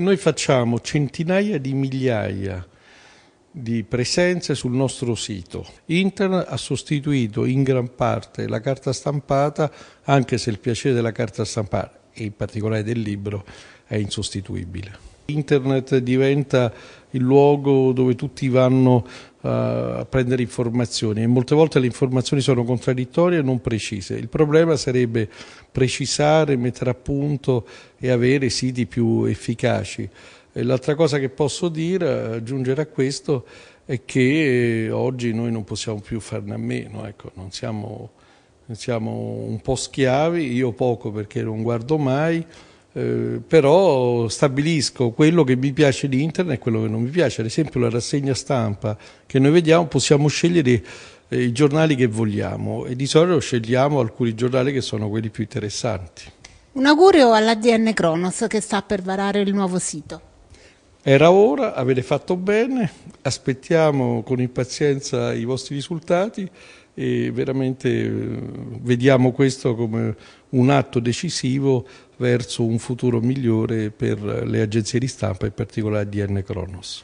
Noi facciamo centinaia di migliaia di presenze sul nostro sito. Internet ha sostituito in gran parte la carta stampata, anche se il piacere della carta stampata e in particolare del libro è insostituibile. Internet diventa il luogo dove tutti vanno eh, a prendere informazioni e molte volte le informazioni sono contraddittorie e non precise. Il problema sarebbe precisare, mettere a punto e avere siti più efficaci. L'altra cosa che posso dire, aggiungere a questo, è che eh, oggi noi non possiamo più farne a meno, ecco, non siamo, siamo un po' schiavi, io poco perché non guardo mai, eh, però stabilisco quello che mi piace di internet e quello che non mi piace. Ad esempio la rassegna stampa che noi vediamo possiamo scegliere eh, i giornali che vogliamo e di solito scegliamo alcuni giornali che sono quelli più interessanti. Un augurio all'ADN Cronos che sta per varare il nuovo sito. Era ora, avete fatto bene, aspettiamo con impazienza i vostri risultati e veramente eh, vediamo questo come un atto decisivo verso un futuro migliore per le agenzie di stampa, in particolare DN Cronos.